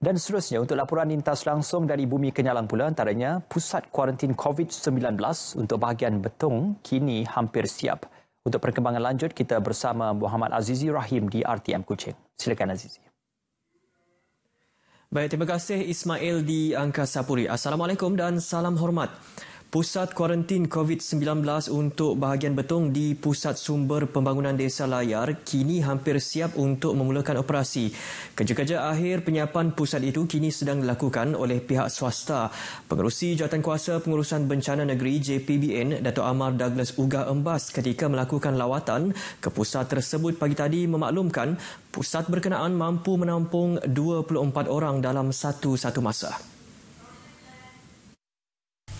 Dan seterusnya untuk laporan lintas langsung dari bumi kenyalang pula antaranya pusat kuarantin COVID-19 untuk bahagian Betung kini hampir siap. Untuk perkembangan lanjut kita bersama Muhammad Azizi Rahim di RTM Kuching. Silakan Azizi. Baik, terima kasih Ismail di Angkasa Puri. Assalamualaikum dan salam hormat. Pusat kuarantin COVID-19 untuk bahagian betung di Pusat Sumber Pembangunan Desa Layar kini hampir siap untuk memulakan operasi. Kerja-kerja akhir penyiapan pusat itu kini sedang dilakukan oleh pihak swasta. Pengerusi kuasa Pengurusan Bencana Negeri JPBN, Dato' Amar Douglas Uga Embas ketika melakukan lawatan ke pusat tersebut pagi tadi memaklumkan pusat berkenaan mampu menampung 24 orang dalam satu-satu masa.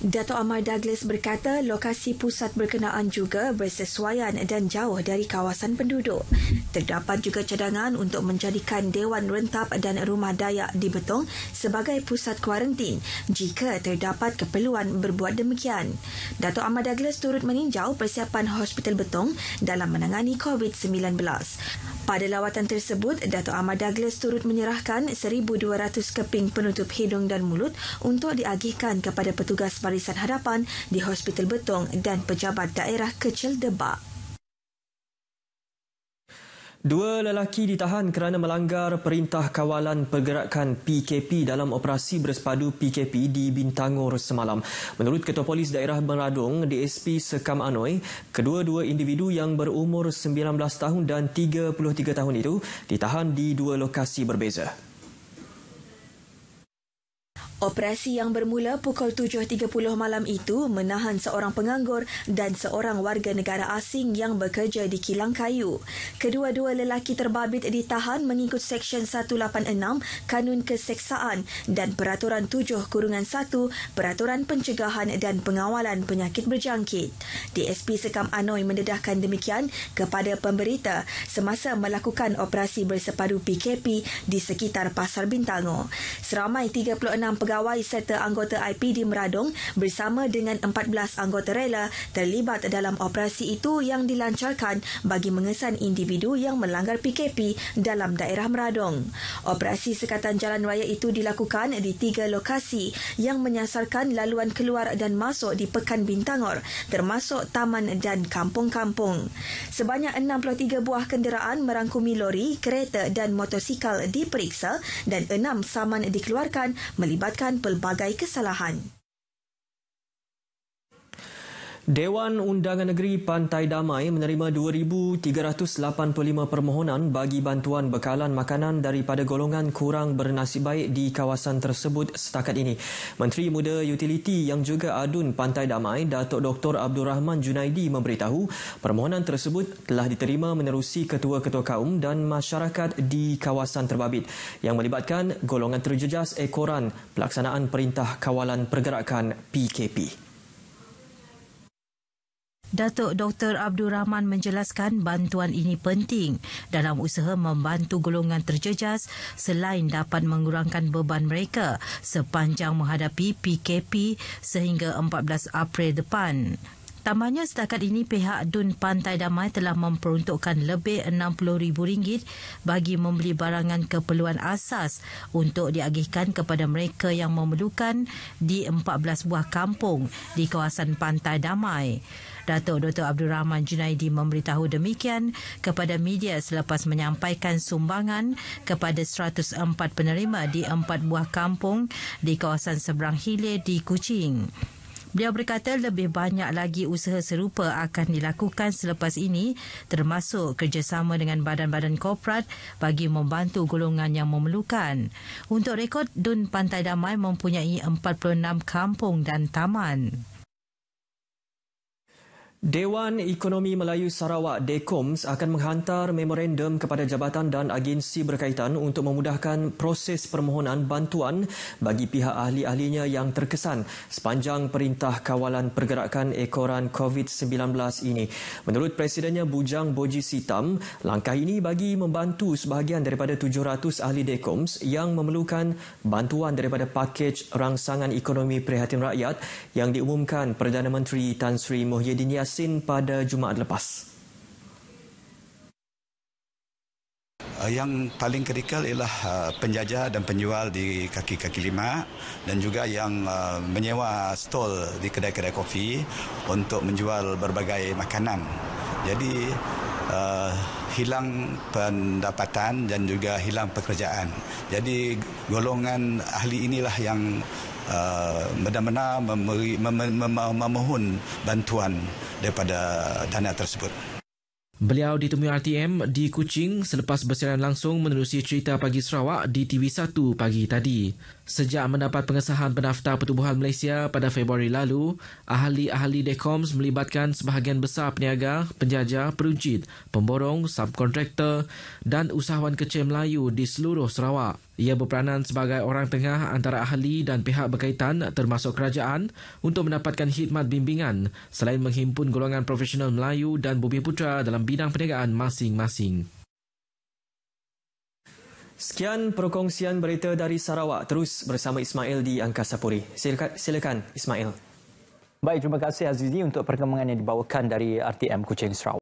Dato' Amar Douglas berkata lokasi pusat berkenaan juga bersesuaian dan jauh dari kawasan penduduk. Terdapat juga cadangan untuk menjadikan Dewan Rentap dan Rumah Dayak di Betong sebagai pusat kuarantin jika terdapat keperluan berbuat demikian. Dato' Amar Douglas turut meninjau persiapan Hospital Betong dalam menangani COVID-19. Pada lawatan tersebut, Dato' Amar Douglas turut menyerahkan 1,200 keping penutup hidung dan mulut untuk diagihkan kepada petugas barisan hadapan di Hospital Betong dan pejabat daerah Kecil Debak. Dua lelaki ditahan kerana melanggar perintah kawalan pergerakan PKP dalam operasi bersepadu PKP di Bintangor semalam. Menurut Ketua Polis Daerah Meradong, DSP Sekam Anoi, kedua-dua individu yang berumur 19 tahun dan 33 tahun itu ditahan di dua lokasi berbeza. Operasi yang bermula pukul 7.30 malam itu menahan seorang penganggur dan seorang warga negara asing yang bekerja di kilang kayu. Kedua-dua lelaki terbabit ditahan mengikut Seksyen 186 Kanun Keseksaan dan Peraturan 7 Kurungan 1 Peraturan Pencegahan dan Pengawalan Penyakit Berjangkit. DSP Sekam Anoi mendedahkan demikian kepada pemberita semasa melakukan operasi bersepadu PKP di sekitar Pasar Bintango. Seramai 36 pegawai pegawai serta anggota IP Meradong bersama dengan 14 anggota rela terlibat dalam operasi itu yang dilancarkan bagi mengesan individu yang melanggar PKP dalam daerah Meradong. Operasi sekatan jalan raya itu dilakukan di tiga lokasi yang menyasarkan laluan keluar dan masuk di Pekan Bintangor termasuk taman dan kampung-kampung. Sebanyak 63 buah kenderaan merangkumi lori, kereta dan motosikal diperiksa dan enam saman dikeluarkan melibatkan melaporkan pelbagai kesalahan. Dewan Undangan Negeri Pantai Damai menerima 2385 permohonan bagi bantuan bekalan makanan daripada golongan kurang bernasib baik di kawasan tersebut setakat ini. Menteri Muda Utiliti yang juga adun Pantai Damai, Datuk Dr. Abdul Rahman Junaidi memberitahu permohonan tersebut telah diterima menerusi ketua-ketua kaum dan masyarakat di kawasan terbabit yang melibatkan golongan terjejas ekoran pelaksanaan Perintah Kawalan Pergerakan PKP. Datuk Dr. Abdul Rahman menjelaskan bantuan ini penting dalam usaha membantu golongan terjejas selain dapat mengurangkan beban mereka sepanjang menghadapi PKP sehingga 14 April depan. Tambahnya setakat ini pihak Dun Pantai Damai telah memperuntukkan lebih RM60,000 bagi membeli barangan keperluan asas untuk diagihkan kepada mereka yang memerlukan di 14 buah kampung di kawasan Pantai Damai. Datuk Dr. Abdul Rahman Junaidi memberitahu demikian kepada media selepas menyampaikan sumbangan kepada 104 penerima di 4 buah kampung di kawasan seberang hilir di Kuching. Beliau berkata lebih banyak lagi usaha serupa akan dilakukan selepas ini termasuk kerjasama dengan badan-badan korporat bagi membantu golongan yang memerlukan. Untuk rekod, Dun Pantai Damai mempunyai 46 kampung dan taman. Dewan Ekonomi Melayu Sarawak Dekoms akan menghantar memorandum kepada jabatan dan agensi berkaitan untuk memudahkan proses permohonan bantuan bagi pihak ahli-ahlinya yang terkesan sepanjang perintah kawalan pergerakan ekoran COVID-19 ini. Menurut presidennya Bujang Boji Sitam, langkah ini bagi membantu sebahagian daripada 700 ahli Dekoms yang memerlukan bantuan daripada pakej rangsangan ekonomi prihatin rakyat yang diumumkan Perdana Menteri Tan Sri Mohyeddin Yassin Yasin pada Jumaat lepas. Uh, yang paling kritikal ialah uh, penjajah dan penjual di kaki-kaki lima dan juga yang uh, menyewa stol di kedai-kedai kopi untuk menjual berbagai makanan. Jadi hilang pendapatan dan juga hilang pekerjaan. Jadi golongan ahli inilah yang Uh, benar-benar memberi memohon bantuan daripada dana tersebut. Beliau ditemui RTM di Kuching selepas bersiaran langsung menerusi cerita pagi Sarawak di TV1 pagi tadi. Sejak mendapat pengesahan pendaftar pertubuhan Malaysia pada Februari lalu, ahli-ahli DECOMS melibatkan sebahagian besar peniaga, penjaja, peruncit, pemborong, subkontraktor dan usahawan kecil Melayu di seluruh Sarawak. Ia berperanan sebagai orang tengah antara ahli dan pihak berkaitan termasuk kerajaan untuk mendapatkan khidmat bimbingan selain menghimpun golongan profesional Melayu dan Bumi Putra dalam bidang perniagaan masing-masing. Sekian perkongsian berita dari Sarawak terus bersama Ismail di Angkasa Puri. Silakan, silakan Ismail. Baik, terima kasih Azizi untuk perkembangan yang dibawakan dari RTM Kuching Sarawak.